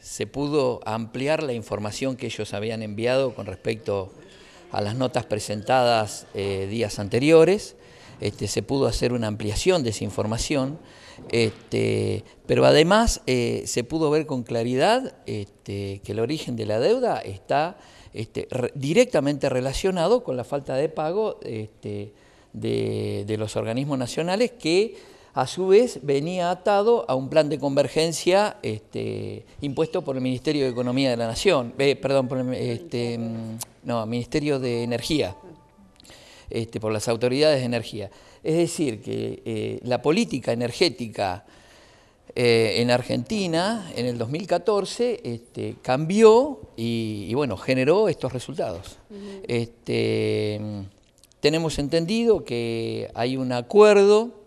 se pudo ampliar la información que ellos habían enviado con respecto a las notas presentadas eh, días anteriores, este, se pudo hacer una ampliación de esa información, este, pero además eh, se pudo ver con claridad este, que el origen de la deuda está directamente relacionado con la falta de pago de los organismos nacionales que a su vez venía atado a un plan de convergencia este, impuesto por el Ministerio de Economía de la Nación, eh, perdón, este, no, Ministerio de Energía, este, por las autoridades de energía. Es decir, que eh, la política energética eh, en Argentina en el 2014 cambió y, bueno, generó estos resultados. tenemos entendido que hay un acuerdo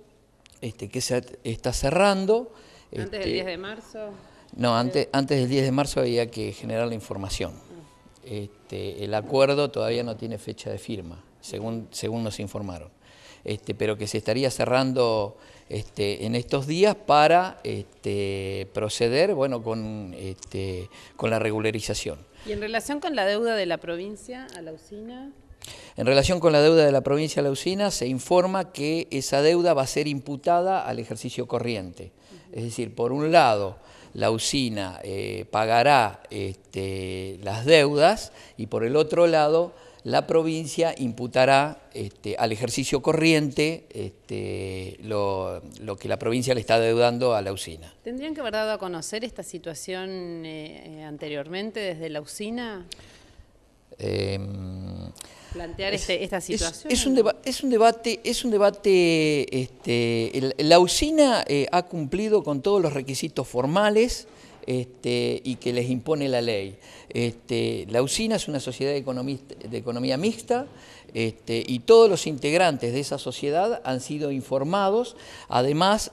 este, que se está cerrando. ¿Antes del 10 este, de marzo? No, antes, antes del 10 de marzo había que generar la información. Mm. Este, el acuerdo todavía no tiene fecha de firma, según, según nos informaron. pero que se estaría cerrando en estos días para proceder bueno, con, con la regularización. Y en relación con la deuda de la provincia a la usina, en relación con la deuda de la provincia de usina se informa que esa deuda va a ser imputada al ejercicio corriente. Es decir, por un lado, la usina eh, pagará este, las deudas y por el otro lado, la provincia imputará este, al ejercicio corriente este, lo, que la provincia le está deudando a la usina. ¿Tendrían que haber dado a conocer esta situación eh, anteriormente desde la usina? Em, plantear este, esta situación. Es, un es, un debate, es un debate, este, la usina eh, ha cumplido con todos los requisitos formales, este, y que les impone la ley. Este, la usina es una sociedad de, economía mixta este, y todos los integrantes de esa sociedad han sido informados. Además,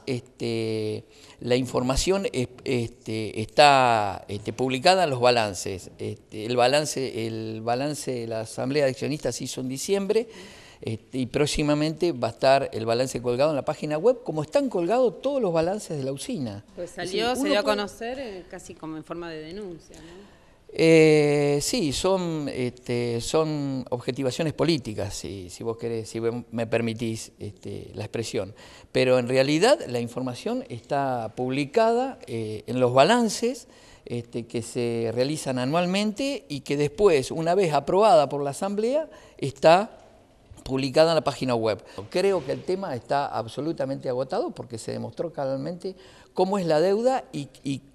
la información está publicada en los balances. el, balance, el balance de la Asamblea de Accionistas se hizo en diciembre. Este, y próximamente va a estar el balance colgado en la página web, como están colgados todos los balances de la usina. Pues salió, se dio a conocer eh, casi como en forma de denuncia, ¿no? Eh, sí, son, este, son objetivaciones políticas, si, vos querés, si me permitís este, la expresión. Pero en realidad la información está publicada eh, en los balances que se realizan anualmente y que después, una vez aprobada por la Asamblea, está publicada en la página web. Creo que el tema está absolutamente agotado porque se demostró claramente cómo es la deuda y,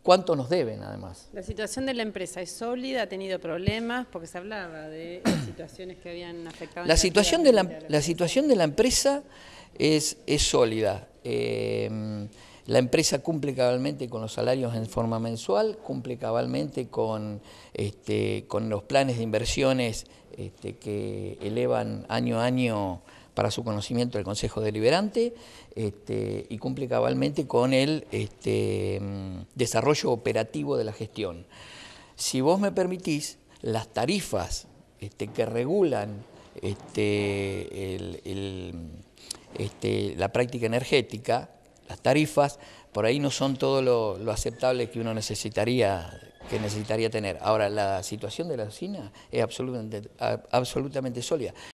cuánto nos deben además. La situación de la empresa es sólida, ha tenido problemas, porque se hablaba de situaciones que habían afectado. La, situación, de la, situación de la empresa es, es sólida. Eh, la empresa cumple cabalmente con los salarios en forma mensual, cumple cabalmente con, este, los planes de inversiones este, que elevan año a año para su conocimiento el Consejo Deliberante este, y cumple cabalmente con el desarrollo operativo de la gestión. Si vos me permitís, las tarifas que regulan la práctica energética, las tarifas, por ahí no son todo lo, aceptable que uno necesitaría, que necesitaría tener. Ahora, la situación de la usina es absolutamente, absolutamente sólida.